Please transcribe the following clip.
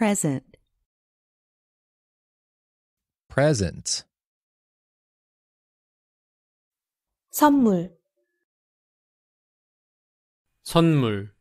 Present. Present. 선물 선물